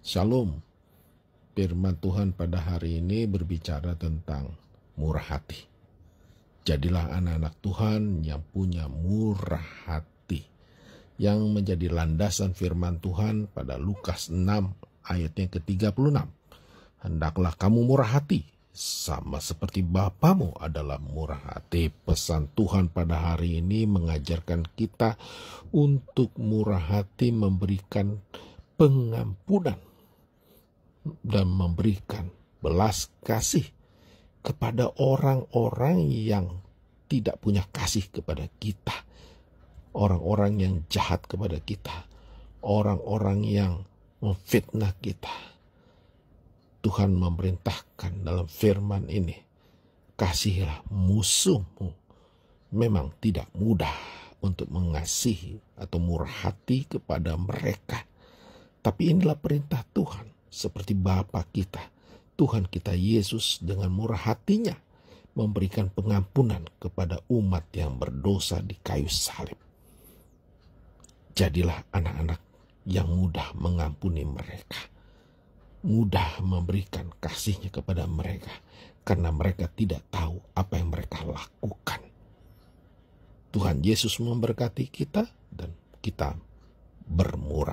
Shalom. Firman Tuhan pada hari ini berbicara tentang murah hati. Jadilah anak-anak Tuhan yang punya murah hati. Yang menjadi landasan firman Tuhan pada Lukas 6 ayatnya ke-36. Hendaklah kamu murah hati, sama seperti Bapamu adalah murah hati. Pesan Tuhan pada hari ini mengajarkan kita untuk murah hati memberikan pengampunan dan memberikan belas kasih kepada orang-orang yang tidak punya kasih kepada kita, orang-orang yang jahat kepada kita, orang-orang yang memfitnah kita. Tuhan memerintahkan dalam firman ini, kasihilah musuhmu. Memang tidak mudah untuk mengasihi atau murah hati kepada mereka. Tapi inilah perintah Tuhan seperti Bapa kita, Tuhan kita Yesus dengan murah hatinya memberikan pengampunan kepada umat yang berdosa di kayu salib. Jadilah anak-anak yang mudah mengampuni mereka, mudah memberikan kasihnya kepada mereka, karena mereka tidak tahu apa yang mereka lakukan. Tuhan Yesus memberkati kita dan kita bermurah.